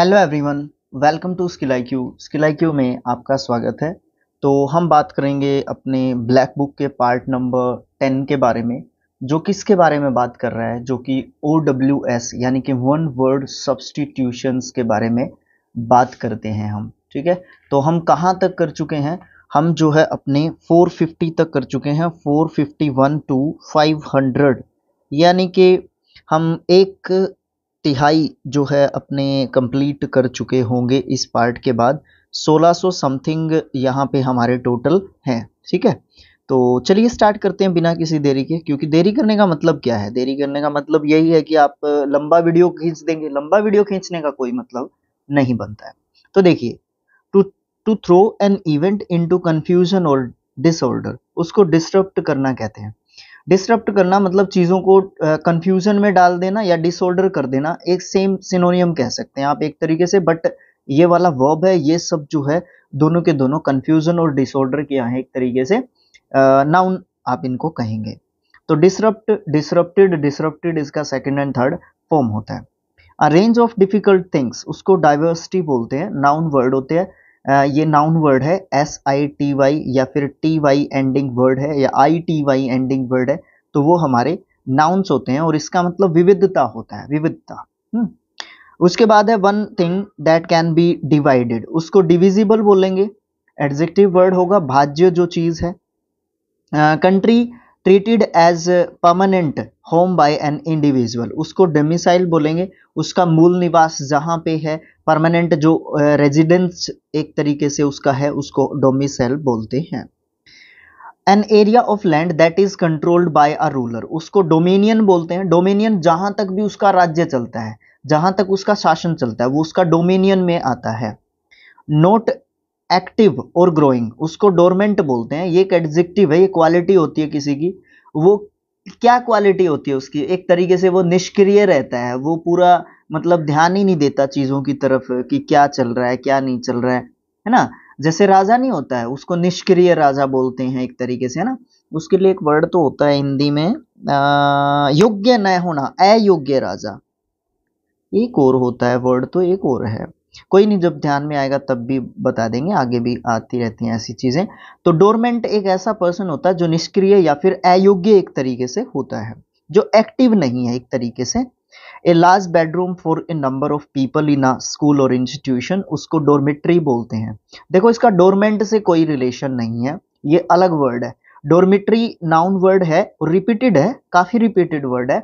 Hello everyone welcome to skill I Q skill I Q में आपका स्वागत है तो हम बात करेंगे अपने ब्लैक बुक के पार्ट नंबर टेन के बारे में जो किसके बारे में बात कर रहा है जो कि ओ डब्ल्यू एस यानी कि वन वर्ड सब्सटीट्यूशंस के बारे में बात करते हैं हम ठीक है तो हम कहाँ तक कर चुके हैं हम जो है अपने 450 तक कर चुके हैं 451 टू 500 यानी कि हम एक तिहाई जो है अपने कंप्लीट कर चुके होंगे इस पार्ट के बाद 1600 समथिंग यहाँ पे हमारे टोटल हैं ठीक है तो चलिए स्टार्ट करते हैं बिना किसी देरी के क्योंकि देरी करने का मतलब क्या है देरी करने का मतलब यही है कि आप लंबा वीडियो खींच देंगे लंबा वीडियो खींचने का कोई मतलब नहीं बनता है तो देखिए to to throw an event into confusion और डिसऑर्डर उसको डिस्टर्ब करना कहते हैं डिस्टर्ब करना मतलब चीज़ों को कंफ्यूजन में डाल देना या डिसऑर्डर कर देना एक सेम सिनोनियम कह सकते हैं आप एक तरीके से बट ये वाला वर्ब है ये सब जो है दोनों के दोनों कंफ्यूजन और डिसऑर्डर किया है एक तरीके से नाउन आप इनको कहेंगे तो डिसरप्ट डिसरप्टेड डिसरप्टेड इसका सेकेंड एंड थर्ड फॉर्म होता है a range of difficult things उसको डाइवर्सिटी बोलते हैं नाउन वर्ड होते हैं ये नाउन वर्ड है एस आई टी वाई या फिर टी वाई एंडिंग वर्ड है या I T Y ending word है तो वो हमारे नाउन्स होते हैं और इसका मतलब विविधता होता है विविधता हम्म। उसके बाद है one thing that can be divided उसको डिविजिबल बोलेंगे एडजेक्टिव वर्ड होगा भाज्य जो चीज़ है country uh, treated as permanent home by an individual उसको डोमिसाइल बोलेंगे उसका मूल निवास जहाँ पे है परमानेंट जो रेजिडेंस एक तरीके से उसका है उसको डोमिसाइल बोलते हैं an area of land that is controlled by a ruler उसको डोमिनियन बोलते हैं डोमिनियन जहाँ तक भी उसका राज्य चलता है जहाँ तक उसका शासन चलता है वो उसका डोमिनियन में आता है नोट एक्टिव और ग्रोइंग उसको डोरमेंट बोलते हैं ये एक एडजेक्टिव है ये क्वालिटी होती है किसी की वो क्या क्वालिटी होती है उसकी एक तरीके से वो निष्क्रिय रहता है वो पूरा मतलब ध्यान ही नहीं देता चीज़ों की तरफ कि क्या चल रहा है क्या नहीं चल रहा है है ना जैसे राजा नहीं होता है उसको निष्क्रिय राजा बोलते हैं एक तरीके से है ना उसके लिए एक वर्ड तो होता है हिंदी में योग्य न होना अयोग्य राजा एक और होता है वर्ड तो एक और है कोई नहीं जब ध्यान में आएगा तब भी बता देंगे आगे भी आती रहती हैं ऐसी चीज़ें तो डोरमेंट एक ऐसा पर्सन होता है जो निष्क्रिय या फिर अयोग्य एक तरीके से होता है जो एक्टिव नहीं है एक तरीके से a large bedroom for a number of people in a school और इंस्टीट्यूशन उसको डोरमेट्री बोलते हैं देखो इसका डोरमेंट से कोई रिलेशन नहीं है ये अलग वर्ड है डोरमिट्री नाउन वर्ड है और रिपीटेड है काफ़ी रिपीटेड वर्ड है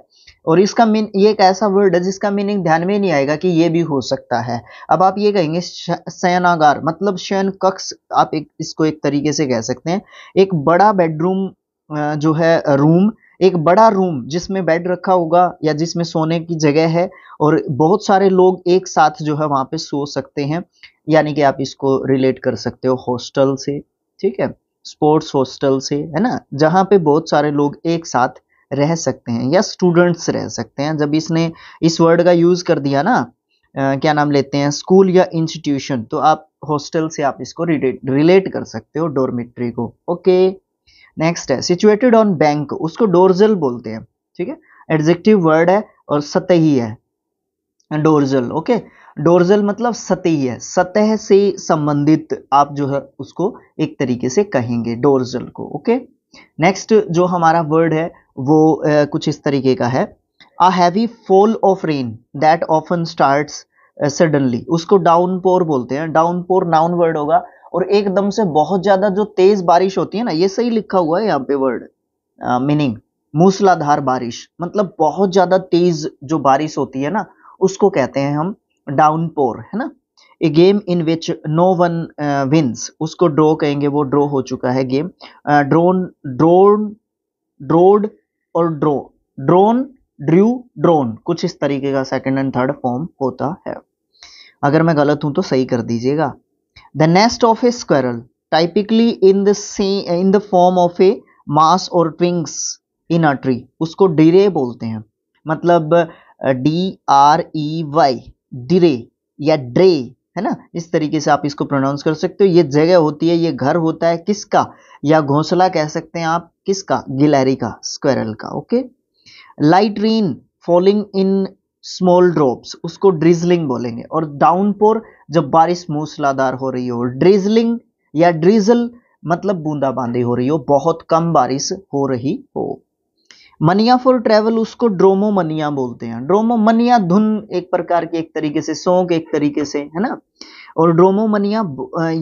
और इसका मीन ये एक ऐसा वर्ड है जिसका मीनिंग ध्यान में नहीं आएगा कि ये भी हो सकता है अब आप ये कहेंगे शयनागार मतलब शयन कक्ष आप एक इसको एक तरीके से कह सकते हैं एक बड़ा बेडरूम जो है रूम एक बड़ा रूम जिसमें बेड रखा होगा या जिसमें सोने की जगह है और बहुत सारे लोग एक साथ जो है वहां पे सो सकते हैं यानी कि आप इसको रिलेट कर सकते हो हॉस्टल से ठीक है स्पोर्ट्स हॉस्टल से है ना जहाँ पे बहुत सारे लोग एक साथ रह सकते हैं या स्टूडेंट्स रह सकते हैं जब इसने इस वर्ड का यूज़ कर दिया ना आ, क्या नाम लेते हैं स्कूल या इंस्टीट्यूशन तो आप हॉस्टल से आप इसको रिलेट कर सकते हो डोरमिट्री को ओके नेक्स्ट है सिचुएटेड ऑन बैंक उसको डोरजल बोलते हैं ठीक है एडजेक्टिव वर्ड है और सतही है डोरजल ओके डोरजल मतलब सतही है सतह से संबंधित आप जो है उसको एक तरीके से कहेंगे डोरजल को ओके नेक्स्ट जो हमारा वर्ड है वो ए, कुछ इस तरीके का है a heavy fall of rain that often start suddenly उसको डाउन पोर बोलते हैं डाउन पोर नाउन वर्ड होगा और एकदम से बहुत ज़्यादा जो तेज़ बारिश होती है ना ये सही लिखा हुआ है यहाँ पे वर्ड मीनिंग मूसलाधार बारिश मतलब बहुत ज़्यादा तेज़ जो बारिश होती है ना उसको कहते हैं हम डाउनपोर है ना a game in which no one wins उसको ड्रो कहेंगे वो ड्रो हो चुका है गेम ड्रोन ड्रोन ड्रोड और ड्रो ड्रोन ड्रू ड्रोन कुछ इस तरीके का सेकेंड एंड थर्ड फॉर्म होता है अगर मैं गलत हूं तो सही कर दीजिएगा the nest of a squirrel typically in the in the form of a mass और ट्विंग्स इन अ ट्री उसको डीरे बोलते हैं मतलब D R E Y drey या ड्रे है ना इस तरीके से आप इसको प्रोनाउंस कर सकते हो ये जगह होती है ये घर होता है किसका या घोंसला कह सकते हैं आप किसका गिलहरी का स्क्वेरल का okay light rain falling in small drops उसको ड्रिजलिंग बोलेंगे और डाउनपोर जब बारिश मूसलाधार हो रही हो ड्रिजलिंग या ड्रिजल मतलब बूंदाबांदी हो रही हो बहुत कम बारिश हो रही हो मनिया फॉर ट्रेवल उसको ड्रोमो मनिया बोलते हैं ड्रोमो मनिया धुन एक प्रकार की एक तरीके से सौंग एक तरीके से है ना और ड्रोमो मनिया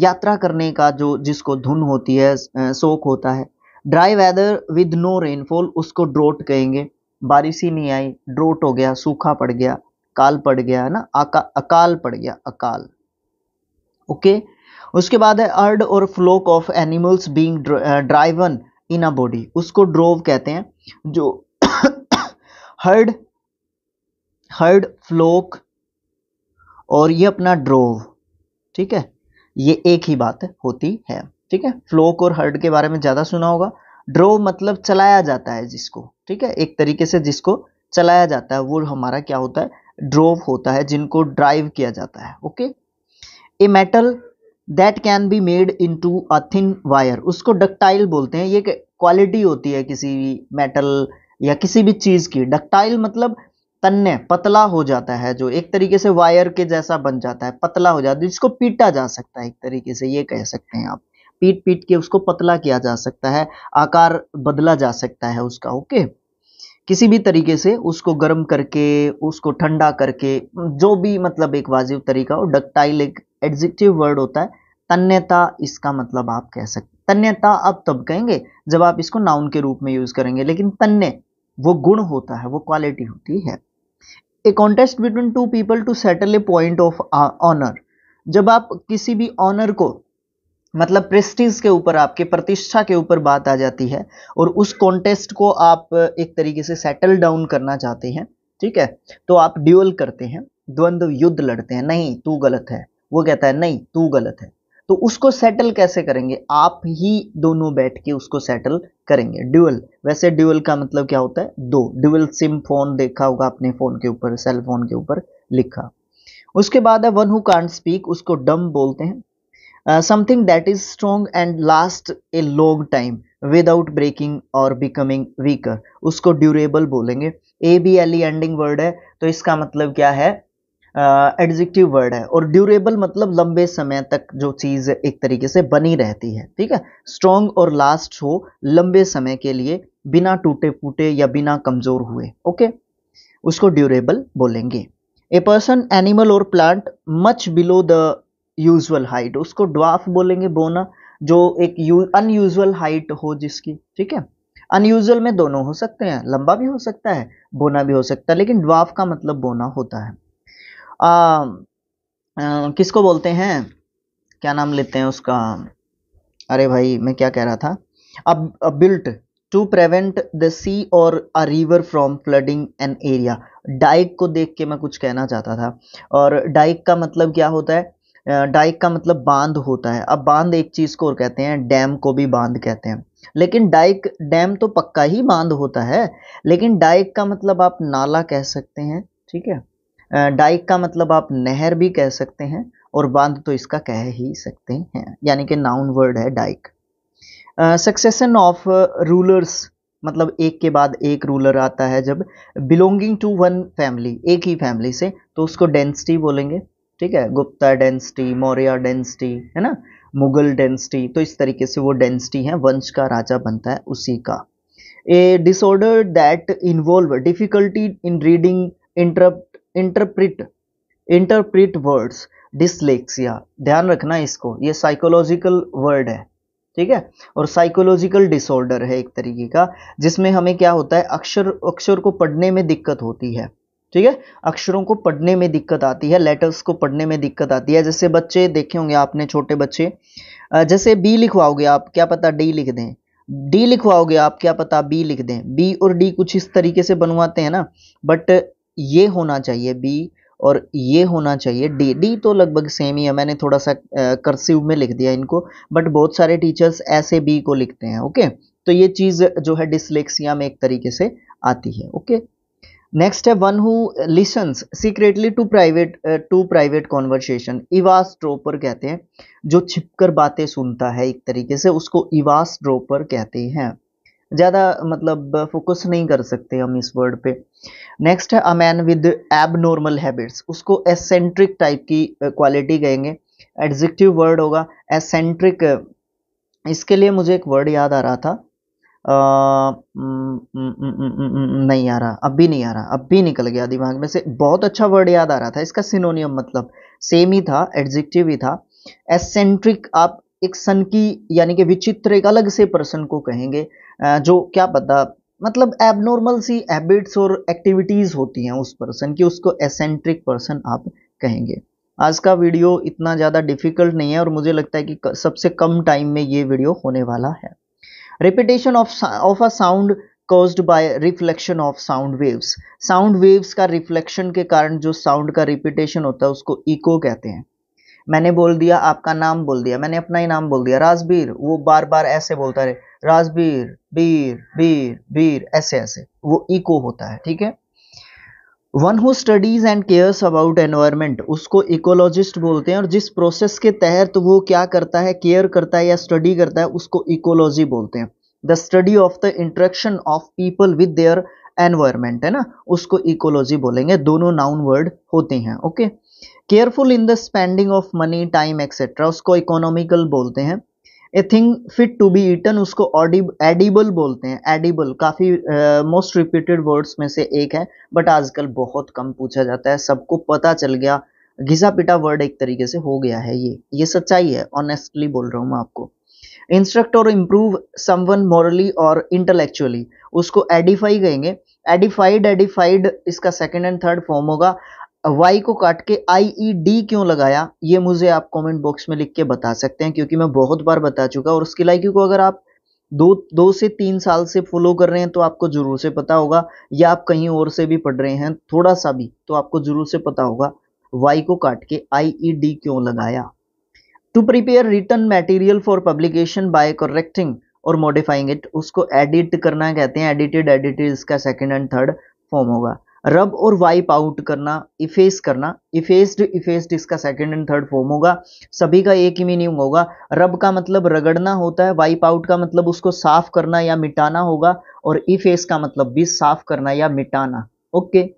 यात्रा करने का जो जिसको धुन होती है शोक होता है dry weather with no rainfall उसको ड्रोट कहेंगे बारिश ही नहीं आई ड्रोट हो गया सूखा पड़ गया काल पड़ गया है ना आका अकाल पड़ गया अकाल ओके उसके बाद है अर्ड और flock of animals being driven in a body उसको ड्रोव कहते हैं जो हर्ड हर्ड फ्लोक और ये अपना ड्रोव ठीक है ये एक ही बात होती है ठीक है फ्लोक और हर्ड के बारे में ज़्यादा सुना होगा ड्रोव मतलब चलाया जाता है जिसको ठीक है एक तरीके से जिसको चलाया जाता है वो हमारा क्या होता है ड्रोव होता है जिनको ड्राइव किया जाता है okay a metal that can be made into a thin wire उसको डक्टाइल बोलते हैं ये क्वालिटी होती है किसी भी मेटल या किसी भी चीज़ की डक्टाइल मतलब तन्य पतला हो जाता है जो एक तरीके से वायर के जैसा बन जाता है पतला हो जाता है जिसको पीटा जा सकता है एक तरीके से ये कह सकते हैं आप पीट पीट के उसको पतला किया जा सकता है आकार बदला जा सकता है उसका ओके किसी भी तरीके से उसको गर्म करके उसको ठंडा करके जो भी मतलब एक वाजिब तरीका हो डक्टाइल एक एडजेक्टिव वर्ड होता है तन्यता इसका मतलब आप कह सकते तन्यता आप तब कहेंगे जब आप इसको नाउन के रूप में यूज करेंगे लेकिन तन्य वो गुण होता है वो क्वालिटी होती है a contest between two people to settle a point of honour जब आप किसी भी ऑनर को मतलब प्रेस्टीज के ऊपर आपके प्रतिष्ठा के ऊपर बात आ जाती है और उस कॉन्टेस्ट को आप एक तरीके से सेटल डाउन करना चाहते हैं ठीक है तो आप ड्यूअल करते हैं द्वंद्व युद्ध लड़ते हैं नहीं तू गलत है वो कहता है नहीं तू गलत है तो उसको सेटल कैसे करेंगे आप ही दोनों बैठ के उसको सेटल करेंगे ड्यूअल वैसे ड्यूअल का मतलब क्या होता है दो ड्यूअल सिम फोन देखा होगा अपने फोन के ऊपर सेल फोन के ऊपर लिखा उसके बाद है वन हु कांट स्पीक उसको डम बोलते हैं something that is strong and last a long time without breaking or becoming weaker उसको ड्यूरेबल बोलेंगे A B L E ending word है तो इसका मतलब क्या है एडजेक्टिव वर्ड है और ड्यूरेबल मतलब लंबे समय तक जो चीज़ एक तरीके से बनी रहती है ठीक है स्ट्रॉन्ग और लास्ट हो लंबे समय के लिए बिना टूटे फूटे या बिना कमज़ोर हुए ओके उसको ड्यूरेबल बोलेंगे a person animal or plant much below the usual height उसको ड्वाफ बोलेंगे बोना जो एक अनयूजुअल हाइट हो जिसकी ठीक है अनयूजुअल में दोनों हो सकते हैं लंबा भी हो सकता है बोना भी हो सकता है लेकिन ड्वाफ का मतलब बोना होता है आ, आ, किसको बोलते हैं क्या नाम लेते हैं उसका अरे भाई मैं क्या कह रहा था अब built to prevent the sea or a river from flooding an area dyke को देख के मैं कुछ कहना चाहता था और डाइक का मतलब क्या होता है डाइक का मतलब बांध होता है अब बांध एक चीज़ को और कहते हैं डैम को भी बांध कहते हैं लेकिन डाइक डैम तो पक्का ही बांध होता है लेकिन डाइक का मतलब आप नाला कह सकते हैं ठीक है डाइक का मतलब आप नहर भी कह सकते हैं और बांध तो इसका कह ही सकते हैं यानी कि नाउन वर्ड है डाइक सक्सेसन ऑफ रूलर्स मतलब एक के बाद एक रूलर आता है जब बिलोंगिंग टू वन फैमिली एक ही फैमिली से तो उसको डेंसिटी बोलेंगे ठीक है गुप्ता डेंसिटी मौर्य डेंसिटी है ना मुगल डेंसिटी तो इस तरीके से वो डेंसिटी है वंश का राजा बनता है उसी का a disorder that involve difficulty in reading interrupt interpret interpret words dyslexia ध्यान रखना इसको ये साइकोलॉजिकल वर्ड है ठीक है और साइकोलॉजिकल डिसऑर्डर है एक तरीके का जिसमें हमें क्या होता है अक्षर अक्षर को पढ़ने में दिक्कत होती है ठीक है अक्षरों को पढ़ने में दिक्कत आती है लेटर्स को पढ़ने में दिक्कत आती है जैसे बच्चे देखे होंगे आपने छोटे बच्चे जैसे बी लिखवाओगे आप क्या पता डी लिख दें डी लिखवाओगे आप क्या पता बी लिख दें बी और डी कुछ इस तरीके से बनवाते हैं ना बट ये होना चाहिए बी और ये होना चाहिए डी डी तो लगभग सेम ही है मैंने थोड़ा सा कर्सिव में लिख दिया इनको बट बहुत सारे टीचर्स ऐसे बी को लिखते हैं ओके तो ये चीज़ जो है डिसलेक्सिया में एक तरीके से आती है ओके नेक्स्ट है one who listens secretly to private to private conversation eavesdropper कहते हैं जो छिपकर बातें सुनता है एक तरीके से उसको इवास ड्रोपर कहते हैं ज़्यादा मतलब फोकस नहीं कर सकते हम इस वर्ड पे नेक्स्ट है a man with abnormal habits उसको एसेंट्रिक टाइप की क्वालिटी कहेंगे एडजेक्टिव वर्ड होगा एसेंट्रिक इसके लिए मुझे एक वर्ड याद आ रहा था आ, नहीं आ रहा अब भी नहीं आ रहा अब भी निकल गया दिमाग में से बहुत अच्छा वर्ड याद आ रहा था इसका सिनोनियम मतलब सेम ही था एडजेक्टिव ही था एसेंट्रिक आप एक सनकी यानी कि विचित्र एक अलग से पर्सन को कहेंगे जो क्या पता मतलब एबनॉर्मल सी हैबिट्स और एक्टिविटीज़ होती हैं उस पर्सन की उसको एसेंट्रिक पर्सन आप कहेंगे आज का वीडियो इतना ज़्यादा डिफिकल्ट नहीं है और मुझे लगता है कि सबसे कम टाइम में ये वीडियो होने वाला है repetition of of a sound caused by reflection of sound waves sound waves का रिफ्लेक्शन के कारण जो साउंड का रिपीटेशन होता है उसको इको कहते हैं मैंने बोल दिया आपका नाम बोल दिया मैंने अपना ही नाम बोल दिया राजबीर वो बार बार ऐसे बोलता रहे राजबीर बीर बीर बीर ऐसे ऐसे वो इको होता है ठीक है one who studies and cares about environment उसको इकोलॉजिस्ट बोलते हैं और जिस प्रोसेस के तहत वो क्या करता है केयर करता है या स्टडी करता है उसको इकोलॉजी बोलते हैं the study of the interaction of people with their environment है ना उसको इकोलॉजी बोलेंगे दोनों नाउन वर्ड होते हैं okay okay? Careful in the spending of money time etcetera उसको इकोनॉमिकल बोलते हैं a thing fit to be eaten उसको एडिबल बोलते हैं एडिबल काफ़ी मोस्ट रिपीटेड वर्ड्स में से एक है बट आजकल बहुत कम पूछा जाता है सबको पता चल गया घिसा पिटा वर्ड एक तरीके से हो गया है ये ये सच्चाई है ऑनेस्टली बोल रहा हूँ मैं आपको instruct or improve someone morally or intellectually उसको एडिफाई कहेंगे एडिफाइड एडिफाइड इसका सेकेंड एंड थर्ड फॉर्म होगा वाई को काट के आई ई डी क्यों लगाया ये मुझे आप कमेंट बॉक्स में लिख के बता सकते हैं क्योंकि मैं बहुत बार बता चुका और उसकी लाइक को अगर आप दो दो से तीन साल से फॉलो कर रहे हैं तो आपको ज़रूर से पता होगा या आप कहीं और से भी पढ़ रहे हैं थोड़ा सा भी तो आपको ज़रूर से पता होगा वाई को काट के आई ई डी क्यों लगाया to prepare return material for publication by correcting or modifying it उसको एडिट करना कहते हैं एडिटेड एडिटेड इसका सेकेंड एंड थर्ड फॉर्म होगा रब और वाइप आउट करना इफेस करना इफेस्ड इफेस्ड इसका सेकंड एंड थर्ड फॉर्म होगा सभी का एक ही मीनिंग होगा रब का मतलब रगड़ना होता है वाइप आउट का मतलब उसको साफ करना या मिटाना होगा और इफेस का मतलब भी साफ करना या मिटाना okay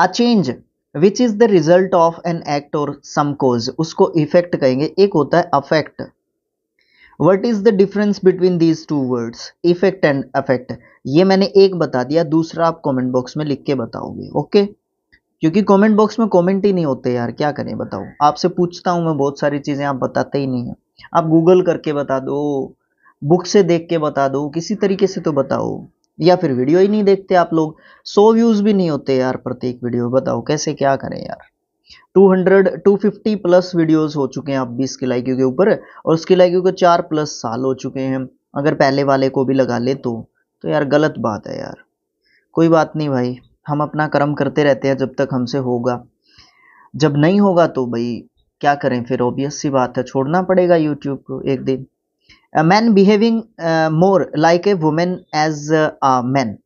a change which is the result of an act or some cause उसको इफेक्ट कहेंगे एक होता है affect what is the difference between these two words effect and affect ये मैंने एक बता दिया दूसरा आप कॉमेंट बॉक्स में लिख के बताओगे ओके क्योंकि कॉमेंट बॉक्स में कॉमेंट ही नहीं होते यार क्या करें बताओ आपसे पूछता हूँ मैं बहुत सारी चीज़ें आप बताते ही नहीं हैं आप गूगल करके बता दो बुक से देख के बता दो किसी तरीके से तो बताओ या फिर वीडियो ही नहीं देखते आप लोग सौ व्यूज़ भी नहीं होते यार प्रत्येक वीडियो बताओ कैसे क्या करें यार 200 250 प्लस वीडियोस हो चुके हैं आप भी स्किल आई के ऊपर और स्किल आई को चार प्लस साल हो चुके हैं अगर पहले वाले को भी लगा ले तो तो यार गलत बात है यार कोई बात नहीं भाई हम अपना कर्म करते रहते हैं जब तक हमसे होगा जब नहीं होगा तो भाई क्या करें फिर ओबियस सी बात है छोड़ना पड़ेगा यूट्यूब को एक दिन man behaving more like a women as a man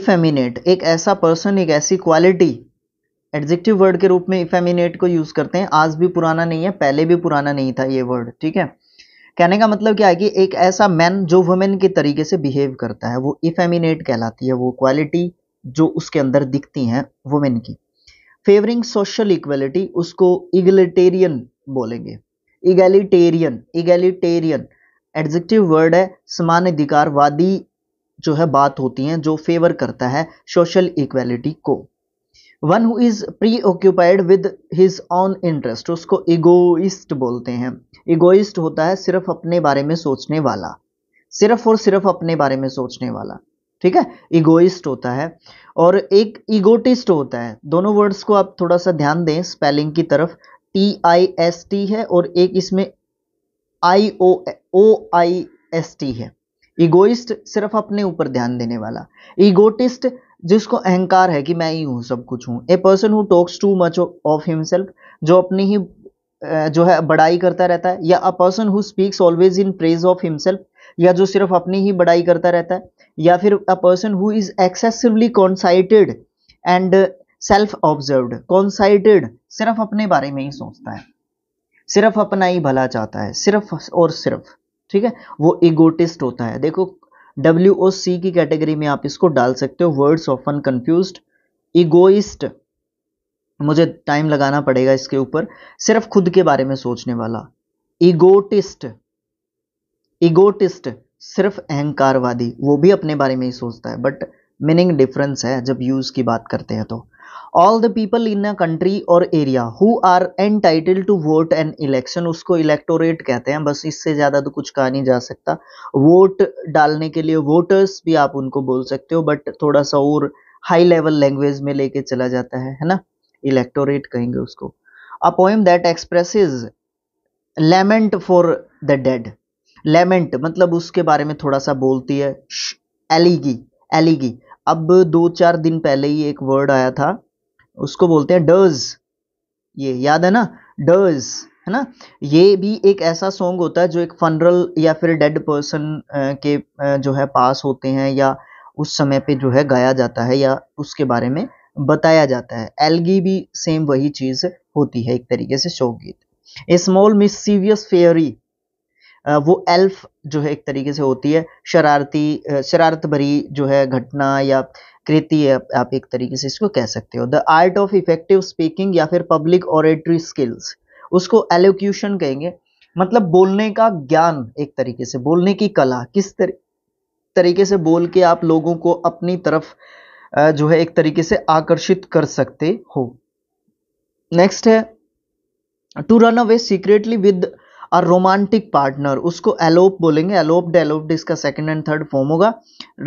effeminate एक ऐसा पर्सन एक ऐसी क्वालिटी एडजेक्टिव वर्ड के रूप में इफेमिनेट को यूज करते हैं आज भी पुराना नहीं है पहले भी पुराना नहीं था ये वर्ड ठीक है कहने का मतलब क्या है कि एक ऐसा मैन जो वुमेन के तरीके से बिहेव करता है वो इफेमिनेट कहलाती है वो क्वालिटी जो उसके अंदर दिखती हैं वुमेन की फेवरिंग सोशल इक्वलिटी उसको इगलिटेरियन बोलेंगे इगेलिटेरियन इगेलिटेरियन एडजेक्टिव वर्ड है समान अधिकारवादी जो है बात होती है जो फेवर करता है सोशल इक्वलिटी को one who is preoccupied with his own interest उसको ईगोइस्ट बोलते हैं इगोइस्ट होता है सिर्फ अपने बारे में सोचने वाला सिर्फ और सिर्फ अपने बारे में सोचने वाला ठीक है इगोइस्ट होता है और एक ईगोटिस्ट होता है दोनों वर्ड्स को आप थोड़ा सा ध्यान दें स्पेलिंग की तरफ टी आई एस टी है और एक इसमें I O O I S T है इगोइस्ट सिर्फ अपने ऊपर ध्यान देने वाला इगोटिस्ट जिसको अहंकार है कि मैं ही हूँ सब कुछ हूँ a person who talks too much of himself जो अपनी ही जो है बड़ाई करता रहता है या a person who speaks always in praise of himself या जो सिर्फ अपनी ही बड़ाई करता रहता है या फिर a person who is excessively conceited and self observed conceited सिर्फ अपने बारे में ही सोचता है सिर्फ अपना ही भला चाहता है सिर्फ और सिर्फ ठीक है वो इगोटिस्ट होता है देखो डब्ल्यू ओ सी की कैटेगरी में आप इसको डाल सकते हो वर्ड्स ऑफन कंफ्यूज इगोइस्ट मुझे टाइम लगाना पड़ेगा इसके ऊपर सिर्फ खुद के बारे में सोचने वाला इगोटिस्ट इगोटिस्ट सिर्फ अहंकारवादी वो भी अपने बारे में ही सोचता है बट मीनिंग डिफरेंस है जब यूज की बात करते हैं तो all the people in a country or area who are entitled to vote an election उसको इलेक्टोरेट कहते हैं बस इससे ज़्यादा तो कुछ कहा नहीं जा सकता वोट डालने के लिए वोटर्स भी आप उनको बोल सकते हो बट थोड़ा सा और हाई लेवल लैंग्वेज में लेके चला जाता है है ना इलेक्टोरेट कहेंगे उसको a poem that expresses lament for the dead lament मतलब उसके बारे में थोड़ा सा बोलती है एलिगी एलिगी अब दो चार दिन पहले ही एक वर्ड आया था उसको बोलते हैं डर्ज ये याद है ना डर्ज है ना ये भी एक ऐसा सॉन्ग होता है जो एक फनरल या फिर डेड पर्सन के जो है पास होते हैं या उस समय पे जो है गाया जाता है या उसके बारे में बताया जाता है एलगी भी सेम वही चीज़ होती है एक तरीके से शोक गीत a small mischievous fairy वो एल्फ जो है एक तरीके से होती है शरारती शरारत भरी जो है घटना या कृति है आप एक तरीके से इसको कह सकते हो the art of effective speaking या फिर पब्लिक ऑरेटरी स्किल्स उसको एलोक्यूशन कहेंगे मतलब बोलने का ज्ञान एक तरीके से बोलने की कला किस तर, तरीके से बोल के आप लोगों को अपनी तरफ जो है एक तरीके से आकर्षित कर सकते हो नेक्स्ट है to run away secretly with a romantic partner उसको एलोप बोलेंगे एलोप्ड एलोप्ड इसका सेकंड एंड थर्ड फॉर्म होगा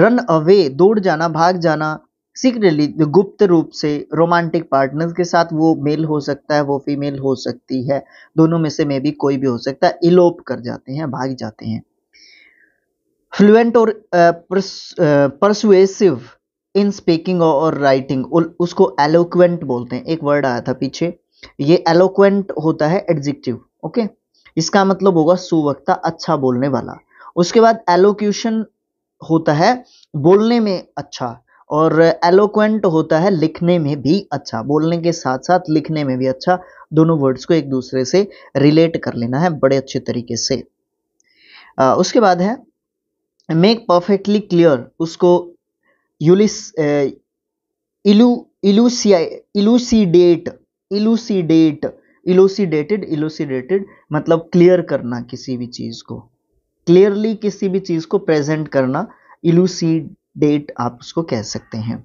रन अवे दौड़ जाना भाग जाना सीक्रेटली गुप्त रूप से रोमांटिक पार्टनर के साथ वो मेल हो सकता है वो फीमेल हो सकती है दोनों में से मे भी कोई भी हो सकता है इलोप कर जाते हैं भाग जाते हैं fluent or persuasive in speaking or writing उसको एलोक्वेंट बोलते हैं एक वर्ड आया था पीछे ये एलोक्वेंट होता है एडजेक्टिव ओके okay? इसका मतलब होगा सुवक्ता अच्छा बोलने वाला उसके बाद एलोक्यूशन होता है बोलने में अच्छा और एलोक्वेंट होता है लिखने में भी अच्छा बोलने के साथ साथ लिखने में भी अच्छा दोनों वर्ड्स को एक दूसरे से रिलेट कर लेना है बड़े अच्छे तरीके से आ, उसके बाद है मेक परफेक्टली क्लियर उसको यूलिस इलू इलूसिया इलूसीडेट इलूसीडेट इलोसीडेटेड इलोसीडेटेड मतलब क्लियर करना किसी भी चीज़ को क्लियरली किसी भी चीज़ को प्रेजेंट करना इलूसीडेट आप उसको कह सकते हैं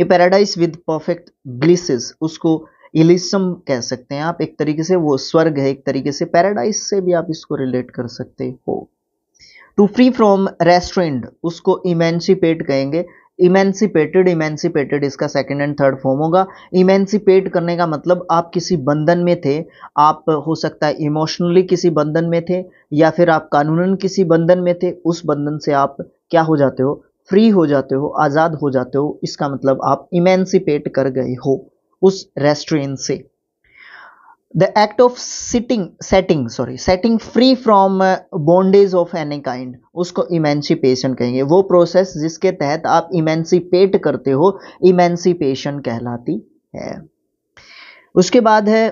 a paradise with perfect blisses उसको इलिसम कह सकते हैं आप एक तरीके से वो स्वर्ग है एक तरीके से पैराडाइज से भी आप इसको रिलेट कर सकते हो टू फ्री फ्रॉम रेस्ट्रेंड उसको इमेंसिपेट कहेंगे इमेंसिपेटेड इमेंसिपेटेड इसका सेकंड एंड थर्ड फॉर्म होगा इमेंसिपेट करने का मतलब आप किसी बंधन में थे आप हो सकता है इमोशनली किसी बंधन में थे या फिर आप कानूनन किसी बंधन में थे उस बंधन से आप क्या हो जाते हो फ्री हो जाते हो आज़ाद हो जाते हो इसका मतलब आप इमेंसिपेट कर गए हो उस रेस्ट्रेन से the act of sitting setting sorry setting free from uh, bondage of any kind उसको इमेंसिपेशन कहेंगे वो प्रोसेस जिसके तहत आप इमेंसीपेट करते हो इमेंसीपेशन कहलाती है उसके बाद है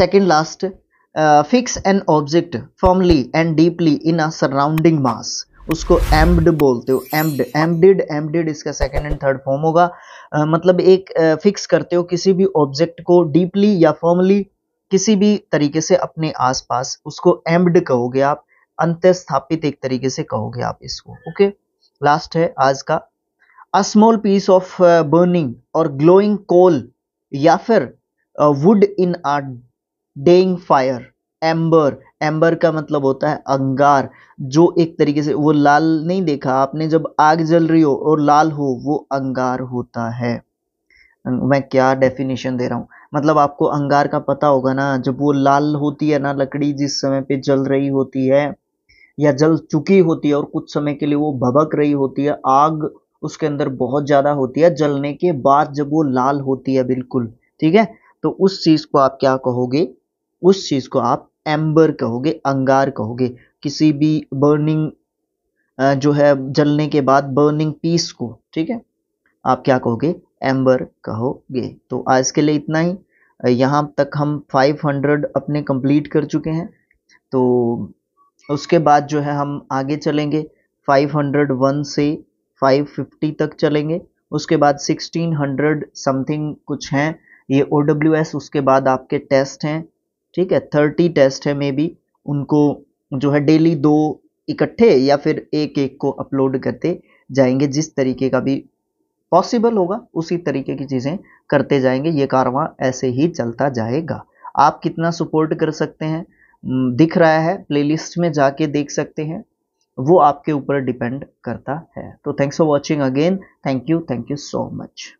second last fix an object formally and deeply in a surrounding mass उसको एम्ब्ड बोलते हो एम्ब्ड एम्बडिड एम्बडिड इसका सेकेंड एंड थर्ड फॉर्म होगा आ, मतलब एक फिक्स करते हो किसी भी ऑब्जेक्ट को डीपली या फॉर्मली किसी भी तरीके से अपने आसपास उसको एम्ब्ड कहोगे आप अंत स्थापित एक तरीके से कहोगे आप इसको ओके लास्ट है आज का a small piece of burning और ग्लोइंग कोल या फिर wood in a dying fire ember ember का मतलब होता है अंगार जो एक तरीके से वो लाल नहीं देखा आपने जब आग जल रही हो और लाल हो वो अंगार होता है अं, मैं क्या डेफिनेशन दे रहा हूँ मतलब आपको अंगार का पता होगा ना जब वो लाल होती है ना लकड़ी जिस समय पे जल रही होती है या जल चुकी होती है और कुछ समय के लिए वो भबक रही होती है आग उसके अंदर बहुत ज़्यादा होती है जलने के बाद जब वो लाल होती है बिल्कुल ठीक है तो उस चीज़ को आप क्या कहोगे उस चीज़ को आप एम्बर कहोगे अंगार कहोगे किसी भी बर्निंग जो है जलने के बाद बर्निंग पीस को ठीक है आप क्या कहोगे एम्बर कहोगे तो आज के लिए इतना ही यहाँ तक हम 500 अपने कंप्लीट कर चुके हैं तो उसके बाद जो है हम आगे चलेंगे 501 से 550 तक चलेंगे उसके बाद 1600 समथिंग कुछ हैं ये ओ उसके बाद आपके टेस्ट हैं ठीक है थर्टी टेस्ट है मे बी उनको जो है डेली दो इकट्ठे या फिर एक एक को अपलोड करते जाएंगे जिस तरीके का भी पॉसिबल होगा उसी तरीके की चीज़ें करते जाएंगे ये कारवां ऐसे ही चलता जाएगा आप कितना सपोर्ट कर सकते हैं हम्म, दिख रहा है प्लेलिस्ट में जाके देख सकते हैं वो आपके ऊपर डिपेंड करता है तो thanks for watching again thank you thank you so much